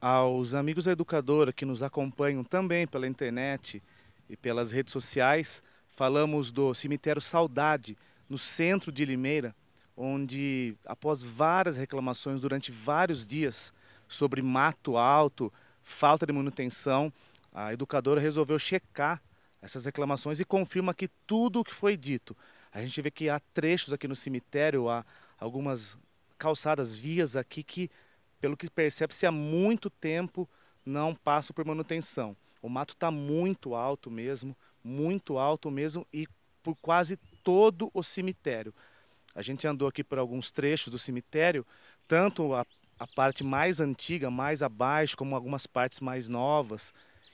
aos amigos da educadora que nos acompanham também pela internet e pelas redes sociais. Falamos do cemitério Saudade, no centro de Limeira, onde, após várias reclamações durante vários dias sobre mato alto, falta de manutenção, a educadora resolveu checar essas reclamações e confirma que tudo o que foi dito. A gente vê que há trechos aqui no cemitério, há algumas calçadas, vias aqui que pelo que percebe-se há muito tempo, não passa por manutenção. O mato está muito alto mesmo, muito alto mesmo e por quase todo o cemitério. A gente andou aqui por alguns trechos do cemitério, tanto a, a parte mais antiga, mais abaixo, como algumas partes mais novas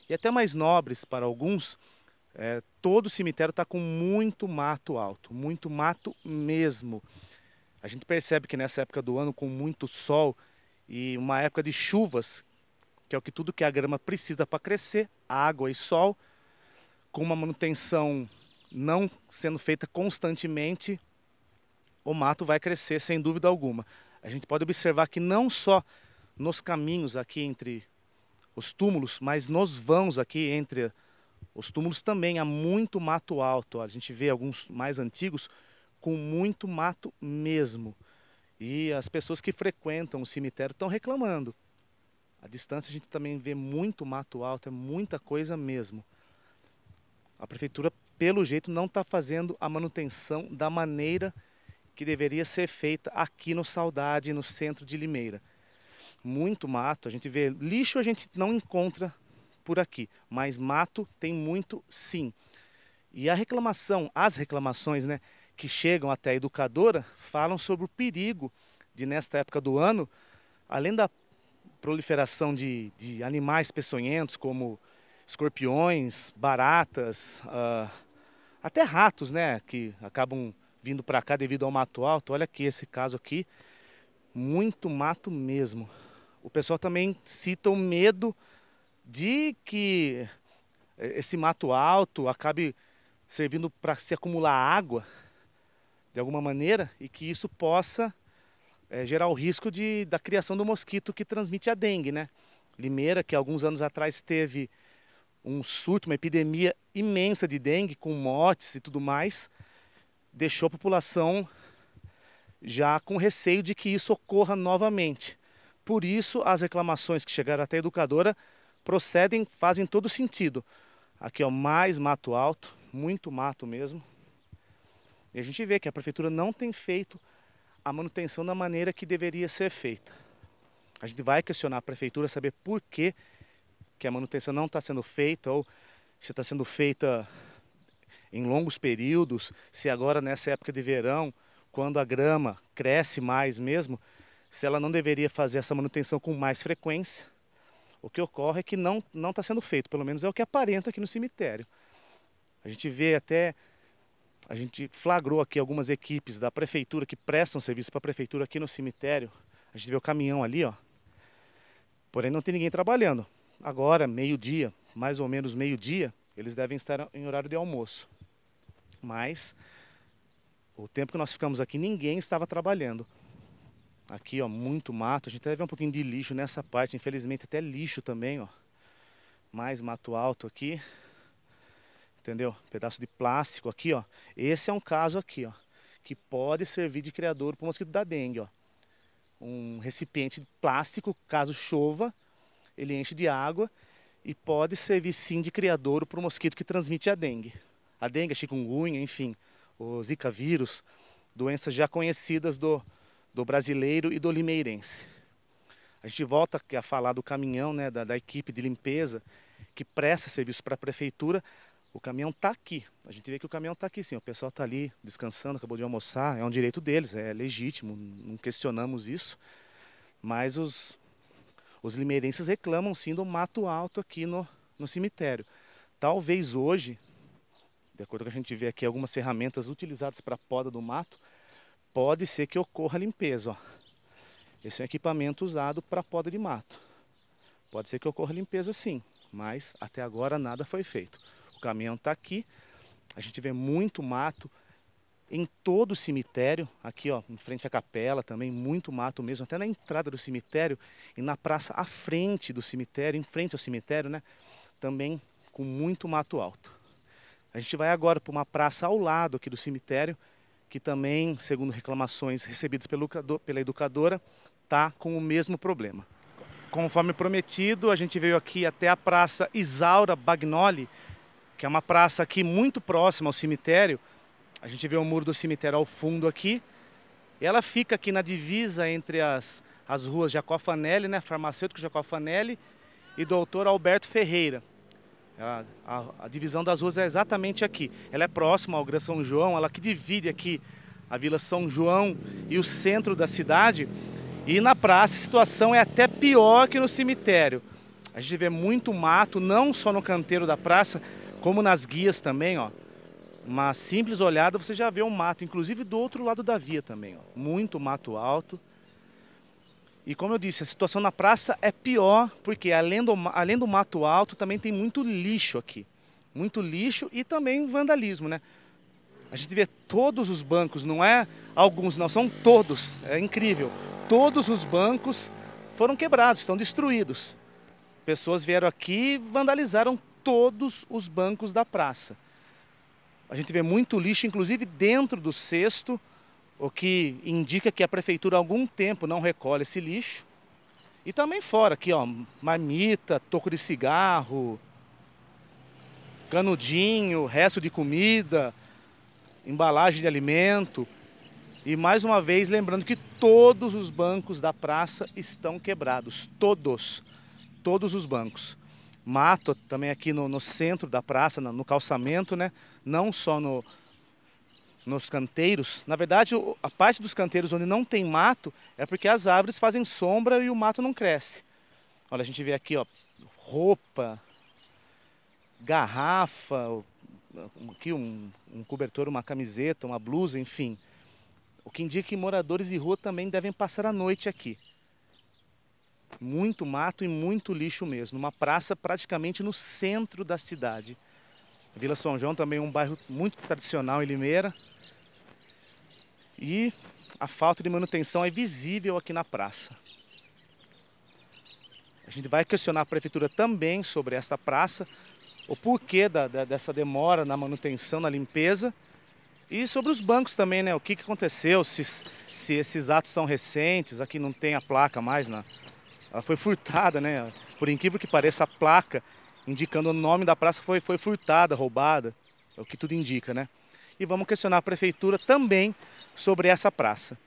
e até mais nobres para alguns. É, todo o cemitério está com muito mato alto, muito mato mesmo. A gente percebe que nessa época do ano, com muito sol, e uma época de chuvas, que é o que tudo que a grama precisa para crescer, água e sol, com uma manutenção não sendo feita constantemente, o mato vai crescer sem dúvida alguma. A gente pode observar que não só nos caminhos aqui entre os túmulos, mas nos vãos aqui entre os túmulos também há muito mato alto. A gente vê alguns mais antigos com muito mato mesmo. E as pessoas que frequentam o cemitério estão reclamando. A distância a gente também vê muito mato alto, é muita coisa mesmo. A prefeitura, pelo jeito, não está fazendo a manutenção da maneira que deveria ser feita aqui no Saudade, no centro de Limeira. Muito mato, a gente vê lixo a gente não encontra por aqui, mas mato tem muito sim. E a reclamação, as reclamações, né? que chegam até a educadora falam sobre o perigo de, nesta época do ano, além da proliferação de, de animais peçonhentos como escorpiões, baratas, uh, até ratos, né, que acabam vindo para cá devido ao mato alto. Olha aqui esse caso aqui, muito mato mesmo. O pessoal também cita o medo de que esse mato alto acabe servindo para se acumular água de alguma maneira e que isso possa é, gerar o risco de, da criação do mosquito que transmite a dengue, né? Limeira, que alguns anos atrás teve um surto, uma epidemia imensa de dengue, com mortes e tudo mais, deixou a população já com receio de que isso ocorra novamente. Por isso, as reclamações que chegaram até a educadora procedem, fazem todo sentido. Aqui é o mais mato alto, muito mato mesmo. E a gente vê que a prefeitura não tem feito a manutenção da maneira que deveria ser feita. A gente vai questionar a prefeitura, saber por que, que a manutenção não está sendo feita ou se está sendo feita em longos períodos, se agora nessa época de verão, quando a grama cresce mais mesmo, se ela não deveria fazer essa manutenção com mais frequência. O que ocorre é que não está sendo feito, pelo menos é o que aparenta aqui no cemitério. A gente vê até a gente flagrou aqui algumas equipes da prefeitura que prestam serviço para a prefeitura aqui no cemitério. A gente vê o caminhão ali, ó. Porém, não tem ninguém trabalhando. Agora, meio-dia, mais ou menos meio-dia, eles devem estar em horário de almoço. Mas, o tempo que nós ficamos aqui, ninguém estava trabalhando. Aqui, ó, muito mato. A gente até vê um pouquinho de lixo nessa parte. Infelizmente, até lixo também, ó. Mais mato alto aqui entendeu? Pedaço de plástico aqui, ó. Esse é um caso aqui, ó, que pode servir de criador para o mosquito da dengue, ó. Um recipiente de plástico, caso chova, ele enche de água e pode servir sim de criador para o mosquito que transmite a dengue. A dengue, a chikungunya, enfim, o zika vírus, doenças já conhecidas do, do brasileiro e do limeirense. A gente volta a falar do caminhão, né, da, da equipe de limpeza que presta serviço para a prefeitura, o caminhão está aqui. A gente vê que o caminhão está aqui, sim. O pessoal está ali descansando, acabou de almoçar. É um direito deles, é legítimo, não questionamos isso. Mas os, os limeirenses reclamam sim do mato alto aqui no, no cemitério. Talvez hoje, de acordo com o que a gente vê aqui, algumas ferramentas utilizadas para poda do mato, pode ser que ocorra limpeza. Ó. Esse é um equipamento usado para poda de mato. Pode ser que ocorra limpeza sim, mas até agora nada foi feito caminhão está aqui. A gente vê muito mato em todo o cemitério, aqui ó, em frente à capela também, muito mato mesmo, até na entrada do cemitério e na praça à frente do cemitério, em frente ao cemitério, né? Também com muito mato alto. A gente vai agora para uma praça ao lado aqui do cemitério, que também, segundo reclamações recebidas pela educadora, tá com o mesmo problema. Conforme prometido, a gente veio aqui até a Praça Isaura Bagnoli, que é uma praça aqui muito próxima ao cemitério. A gente vê o muro do cemitério ao fundo aqui. Ela fica aqui na divisa entre as, as ruas Jacó Fanelli, né, farmacêutico Jacó Fanelli e doutor Alberto Ferreira. A, a, a, divisão das ruas é exatamente aqui. Ela é próxima ao Gran São João, ela que divide aqui a Vila São João e o centro da cidade. E na praça a situação é até pior que no cemitério. A gente vê muito mato, não só no canteiro da praça, como nas guias também, ó. Uma simples olhada você já vê um mato, inclusive do outro lado da via também, ó. Muito mato alto. E como eu disse, a situação na praça é pior, porque além do, além do mato alto também tem muito lixo aqui. Muito lixo e também vandalismo, né? A gente vê todos os bancos, não é alguns, não, são todos. É incrível. Todos os bancos foram quebrados, estão destruídos. Pessoas vieram aqui e vandalizaram todos os bancos da praça. A gente vê muito lixo, inclusive dentro do cesto, o que indica que a prefeitura há algum tempo não recolhe esse lixo. E também fora, aqui, ó, marmita, toco de cigarro, canudinho, resto de comida, embalagem de alimento. E mais uma vez, lembrando que todos os bancos da praça estão quebrados. Todos. Todos os bancos mato também aqui no, no centro da praça, no, no, calçamento, né? Não só no, nos canteiros. Na verdade, a parte dos canteiros onde não tem mato é porque as árvores fazem sombra e o mato não cresce. Olha, a gente vê aqui, ó, roupa, garrafa, aqui um, um cobertor, uma camiseta, uma blusa, enfim. O que indica que moradores de rua também devem passar a noite aqui. Muito mato e muito lixo mesmo. Uma praça praticamente no centro da cidade. A Vila São João também é um bairro muito tradicional em Limeira. E a falta de manutenção é visível aqui na praça. A gente vai questionar a prefeitura também sobre esta praça, o porquê da, da, dessa demora na manutenção, na limpeza. E sobre os bancos também, né? O que, que aconteceu, se, se esses atos são recentes, aqui não tem a placa mais na, ela foi furtada, né? Por incrível que pareça, a placa indicando o nome da praça foi, foi furtada, roubada, é o que tudo indica, né? E vamos questionar a prefeitura também sobre essa praça.